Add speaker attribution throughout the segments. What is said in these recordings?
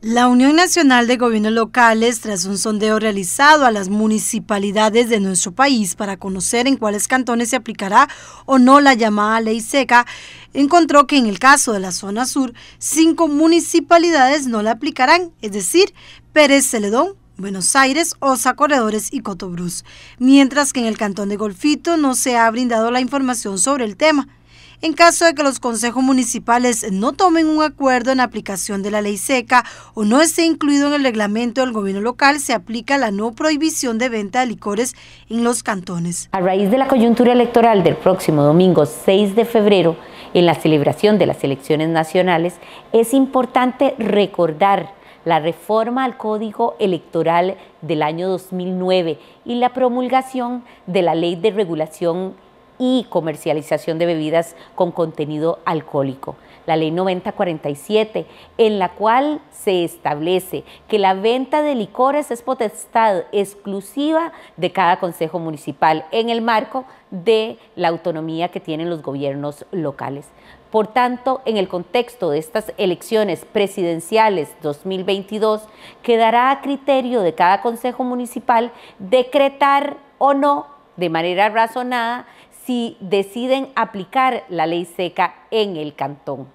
Speaker 1: La Unión Nacional de Gobiernos Locales, tras un sondeo realizado a las municipalidades de nuestro país para conocer en cuáles cantones se aplicará o no la llamada ley seca, encontró que en el caso de la zona sur, cinco municipalidades no la aplicarán, es decir, Pérez Celedón, Buenos Aires, Osa, Corredores y Cotobruz, mientras que en el cantón de Golfito no se ha brindado la información sobre el tema. En caso de que los consejos municipales no tomen un acuerdo en aplicación de la ley seca o no esté incluido en el reglamento del gobierno local, se aplica la no prohibición de venta de licores en los cantones.
Speaker 2: A raíz de la coyuntura electoral del próximo domingo 6 de febrero, en la celebración de las elecciones nacionales, es importante recordar la reforma al Código Electoral del año 2009 y la promulgación de la Ley de Regulación y comercialización de bebidas con contenido alcohólico, la ley 9047, en la cual se establece que la venta de licores es potestad exclusiva de cada consejo municipal en el marco de la autonomía que tienen los gobiernos locales. Por tanto, en el contexto de estas elecciones presidenciales 2022, quedará a criterio de cada consejo municipal decretar o no, de manera razonada, si deciden aplicar la ley seca en el cantón.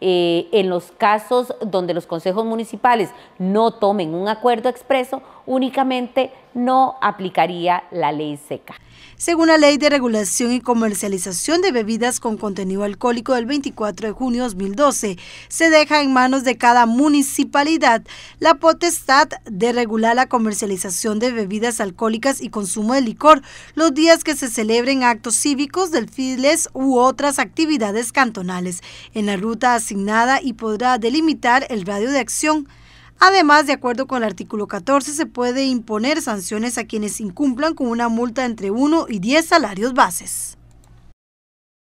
Speaker 2: Eh, en los casos donde los consejos municipales no tomen un acuerdo expreso, únicamente no aplicaría
Speaker 1: la ley seca. Según la Ley de Regulación y Comercialización de Bebidas con Contenido Alcohólico del 24 de junio de 2012, se deja en manos de cada municipalidad la potestad de regular la comercialización de bebidas alcohólicas y consumo de licor los días que se celebren actos cívicos, desfiles u otras actividades cantonales en la ruta asignada y podrá delimitar el radio de acción Además, de acuerdo con el artículo 14, se puede imponer sanciones a quienes incumplan con una multa entre 1 y 10 salarios bases.